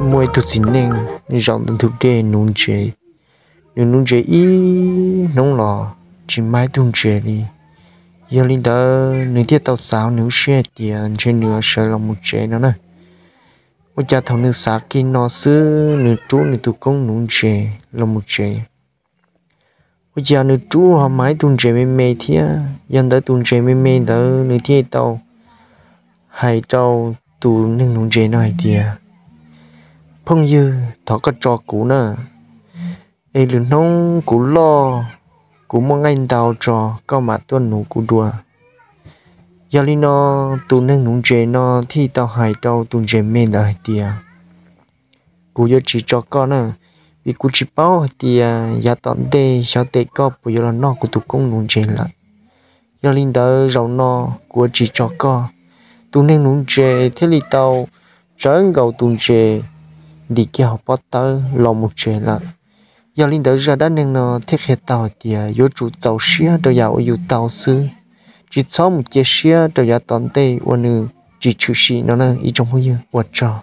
mỗi tụ chín nên dọn tận thủ đề nung chế nung nung chế y nung lò chỉ mãi tung chế đi giờ linh đó nửa tiết tàu sáu nửa xe tiền trên nửa sợ là một chế nữa nè một cha thằng nửa sáu kia nó xứ nửa chú nửa tụ công nung chế là một chế một cha nửa chú họ mãi tung chế mê mê thế, dân đó tung chế mê mê đó nửa tiết tàu hai tàu tụ nâng nung chế này thía phong dư thọ có trò cũ nè ai lửa nong cũ lo cũ mong anh đào trò có mà tuân nụ cũ đùa giờ li nó tu nâng nụ chế nó thì tao hại tao tu chế mê là tia. cũ giờ chỉ cho con nè vì cũ chỉ bảo bao tia, giờ tao để cho tê có bây giờ nó cũ tu công nụ chế lại giờ li đó rau nó cũ chỉ cho con tu nâng nụ chế thế li tao chẳng cầu tu chế đi kia học bắt tới lo một chuyện là giờ linh tới ra đã nên nó thiết hệ tàu thì à, vô chủ tàu xía rồi giờ vô tàu sư chỉ sau một chiếc xía rồi giờ tận tê ôn chỉ chữ sĩ nó là ý trong hơi vật trò